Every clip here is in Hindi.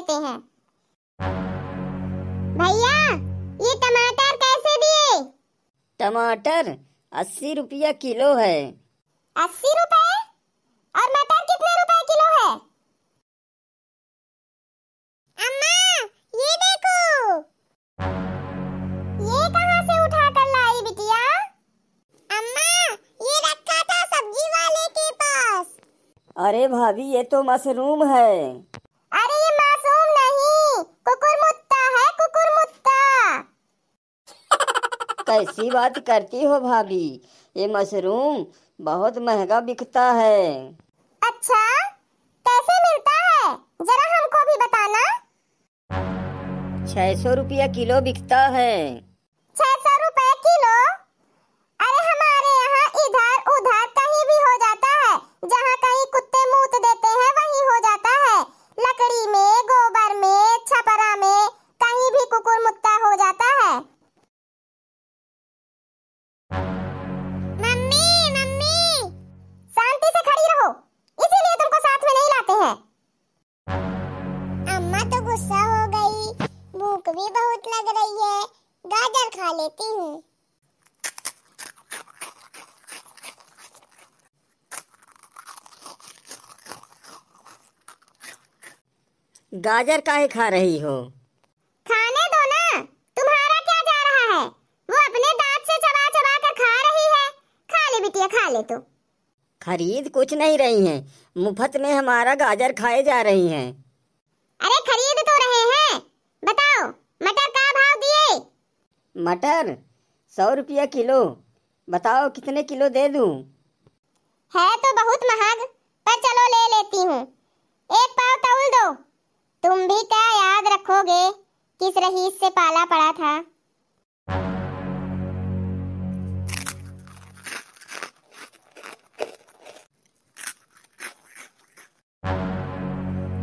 लेते हैं भैया ये टमाटर कैसे दिए टमाटर अस्सी रुपया किलो है अस्सी रुपए और मटर कितने रुपए किलो है अम्मा ये देखो ये कहाँ से उठा कर लाई बिटिया अम्मा ये रखा था सब्जी वाले के पास अरे भाभी ये तो मशरूम है कैसी तो बात करती हो भाभी ये मशरूम बहुत महंगा बिकता है अच्छा कैसे मिलता है जरा हमको भी बताना छह सौ रुपया किलो बिकता है गुस्सा हो गई भूख भी बहुत लग रही है गाजर खा लेती हूँ गाजर काहे खा रही हो खाने दो ना तुम्हारा क्या जा रहा है वो अपने दांत से चबा चबा कर खा रही है खा ले बिटिया खा ले तो खरीद कुछ नहीं रही है मुफ्त में हमारा गाजर खाए जा रही है अरे खरीद मटर सौ रुपया किलो बताओ कितने किलो दे दूं? है तो बहुत महंग पर चलो ले लेती हूँ एक पाव तौल दो तुम भी क्या याद रखोगे किस रहीस से पाला पड़ा था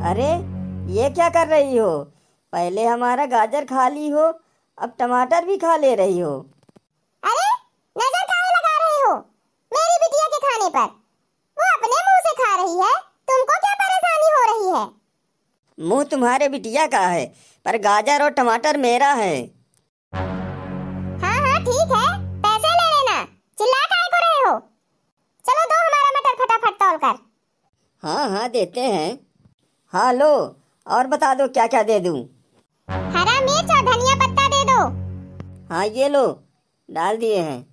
अरे ये क्या कर रही हो पहले हमारा गाजर खा ली हो अब टमाटर भी खा ले रही हो अरे नजर काहे लगा रहे हो मेरी बिटिया के खाने पर वो अपने मुंह से खा रही है तुमको क्या परेशानी हो रही है मुंह तुम्हारे बिटिया का है पर गाजर और टमाटर मेरा है हाँ हाँ ठीक है पैसे ले लेना चिल्ला काहे को रहे हो चलो दो हमारा मटर फटाफट तौल कर हाँ हाँ देते हैं हाँ लो और बता दो क्या क्या दे दूं हरा हाँ ये लो डाल दिए हैं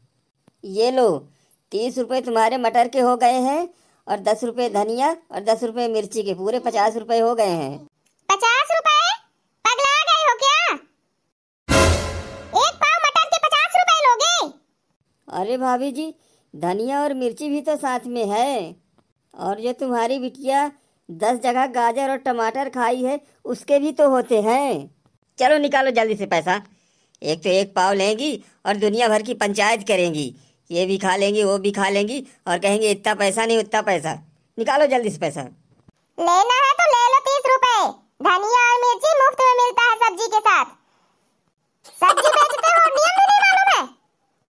ये लो तीस रुपये तुम्हारे मटर के हो गए हैं और दस रुपये धनिया और दस रुपये मिर्ची के पूरे पचास रुपये हो गए हैं पचास रुपए पगला गए हो क्या एक पाव मटर के पचास रुपए लोगे अरे भाभी जी धनिया और मिर्ची भी तो साथ में है और जो तुम्हारी बिटिया दस जगह गाजर और टमाटर खाई है उसके भी तो होते हैं चलो निकालो जल्दी से पैसा एक तो एक पाव लेंगी और दुनिया भर की पंचायत करेंगी ये भी खा लेंगी वो भी खा लेंगी और कहेंगे इतना पैसा नहीं उतना पैसा निकालो जल्दी से पैसा लेना है तो ले